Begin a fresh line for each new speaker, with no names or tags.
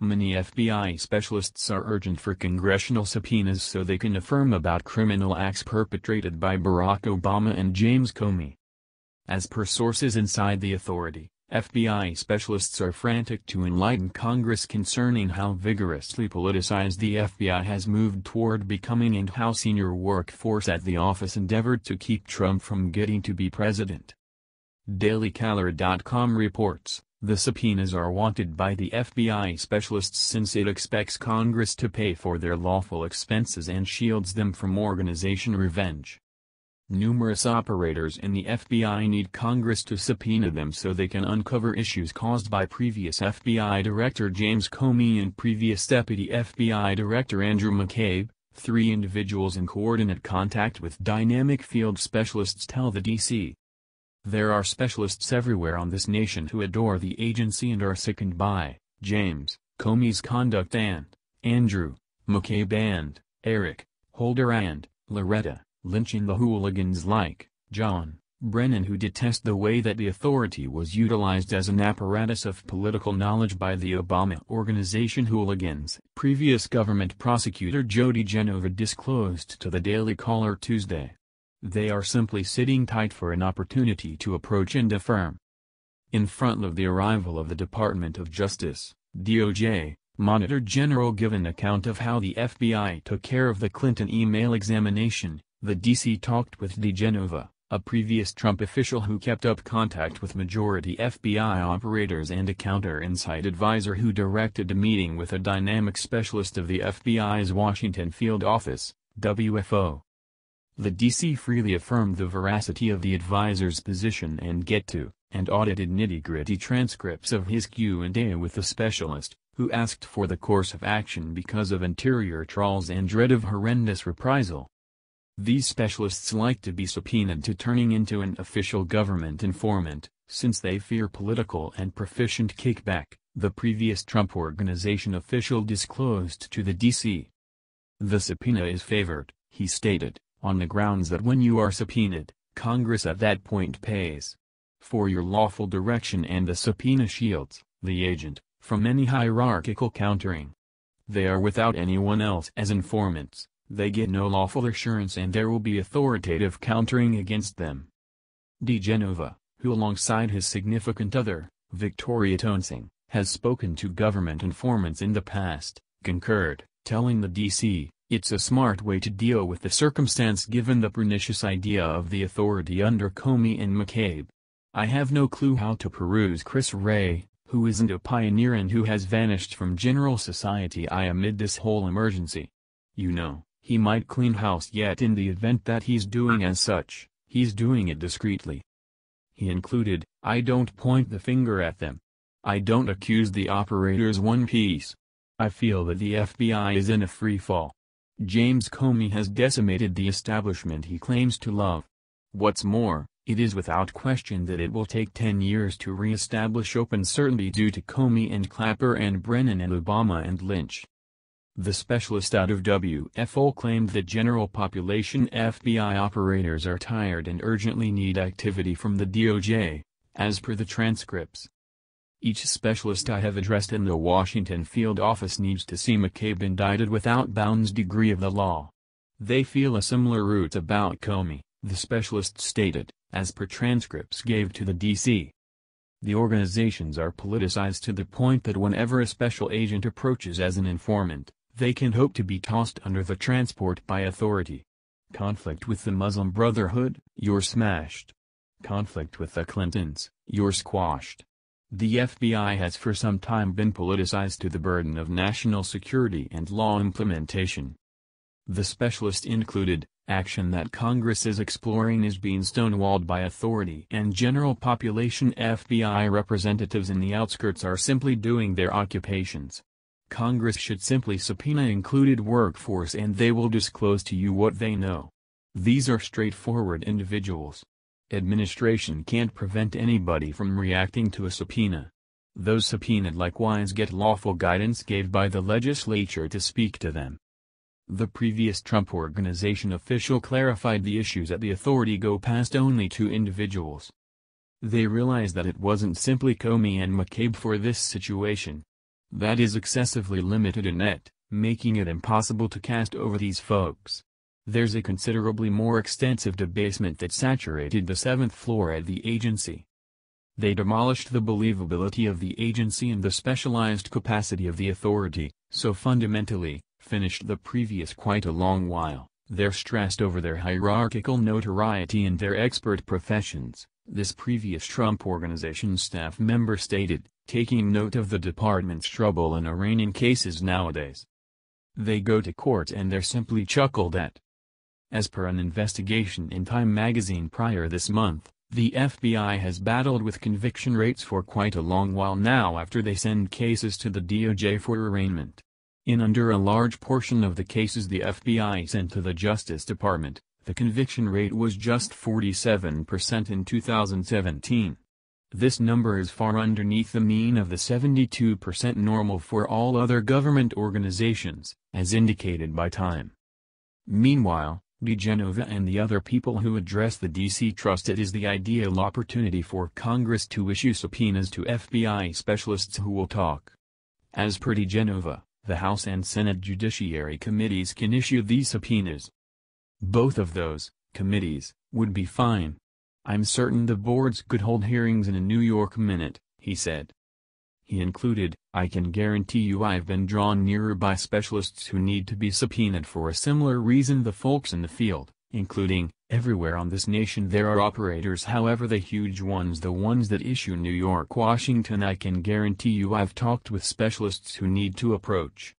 Many FBI specialists are urgent for congressional subpoenas so they can affirm about criminal acts perpetrated by Barack Obama and James Comey. As per sources inside the authority, FBI specialists are frantic to enlighten Congress concerning how vigorously politicized the FBI has moved toward becoming and how senior workforce at the office endeavored to keep Trump from getting to be president. DailyCaller.com reports, the subpoenas are wanted by the FBI specialists since it expects Congress to pay for their lawful expenses and shields them from organization revenge. Numerous operators in the FBI need Congress to subpoena them so they can uncover issues caused by previous FBI Director James Comey and previous Deputy FBI Director Andrew McCabe. Three individuals in coordinate contact with dynamic field specialists tell the D.C. There are specialists everywhere on this nation who adore the agency and are sickened by James Comey's conduct and Andrew McCabe and Eric Holder and Loretta lynching the hooligans like John Brennan who detest the way that the authority was utilized as an apparatus of political knowledge by the Obama organization hooligans. Previous government prosecutor Jody Genova disclosed to the Daily Caller Tuesday. They are simply sitting tight for an opportunity to approach and affirm. In front of the arrival of the Department of Justice, DOJ, Monitor General given account of how the FBI took care of the Clinton email examination, the DC talked with DeGenova, a previous Trump official who kept up contact with majority FBI operators and a counter-insight advisor who directed a meeting with a dynamic specialist of the FBI's Washington field office, WFO. The DC freely affirmed the veracity of the advisor's position and get to, and audited nitty-gritty transcripts of his Q&A with the specialist, who asked for the course of action because of interior trawls and dread of horrendous reprisal. These specialists like to be subpoenaed to turning into an official government informant, since they fear political and proficient kickback, the previous Trump Organization official disclosed to the D.C. The subpoena is favored, he stated, on the grounds that when you are subpoenaed, Congress at that point pays for your lawful direction and the subpoena shields, the agent, from any hierarchical countering. They are without anyone else as informants they get no lawful assurance and there will be authoritative countering against them. De Genova, who alongside his significant other, Victoria Tonsing, has spoken to government informants in the past, concurred, telling the DC, it's a smart way to deal with the circumstance given the pernicious idea of the authority under Comey and McCabe. I have no clue how to peruse Chris Ray, who isn't a pioneer and who has vanished from general society I amid this whole emergency. You know. He might clean house yet in the event that he's doing as such, he's doing it discreetly. He included, I don't point the finger at them. I don't accuse the operators one piece. I feel that the FBI is in a free fall. James Comey has decimated the establishment he claims to love. What's more, it is without question that it will take 10 years to re-establish open certainty due to Comey and Clapper and Brennan and Obama and Lynch. The specialist out of WFO claimed that general population FBI operators are tired and urgently need activity from the DOJ, as per the transcripts. Each specialist I have addressed in the Washington field office needs to see McCabe indicted without bounds degree of the law. They feel a similar route about Comey, the specialist stated, as per transcripts gave to the D.C. The organizations are politicized to the point that whenever a special agent approaches as an informant, they can hope to be tossed under the transport by authority. Conflict with the Muslim Brotherhood, you're smashed. Conflict with the Clintons, you're squashed. The FBI has for some time been politicized to the burden of national security and law implementation. The specialist included, action that Congress is exploring is being stonewalled by authority and general population FBI representatives in the outskirts are simply doing their occupations. Congress should simply subpoena included workforce and they will disclose to you what they know. These are straightforward individuals. Administration can't prevent anybody from reacting to a subpoena. Those subpoenaed likewise get lawful guidance gave by the legislature to speak to them. The previous Trump Organization official clarified the issues that the authority go past only to individuals. They realized that it wasn't simply Comey and McCabe for this situation that is excessively limited in it, making it impossible to cast over these folks. There's a considerably more extensive debasement that saturated the seventh floor at the agency. They demolished the believability of the agency and the specialized capacity of the authority, so fundamentally, finished the previous quite a long while, they're stressed over their hierarchical notoriety and their expert professions, this previous Trump Organization staff member stated taking note of the department's trouble in arraigning cases nowadays. They go to court and they're simply chuckled at. As per an investigation in Time magazine prior this month, the FBI has battled with conviction rates for quite a long while now after they send cases to the DOJ for arraignment. In under a large portion of the cases the FBI sent to the Justice Department, the conviction rate was just 47% in 2017. This number is far underneath the mean of the 72% normal for all other government organizations, as indicated by Time. Meanwhile, DeGenova and the other people who address the D.C. Trust it is the ideal opportunity for Congress to issue subpoenas to FBI specialists who will talk. As per DeGenova, the House and Senate Judiciary Committees can issue these subpoenas. Both of those committees would be fine I'm certain the boards could hold hearings in a New York minute, he said. He included, I can guarantee you I've been drawn nearer by specialists who need to be subpoenaed for a similar reason the folks in the field, including, everywhere on this nation there are operators however the huge ones the ones that issue New York Washington I can guarantee you I've talked with specialists who need to approach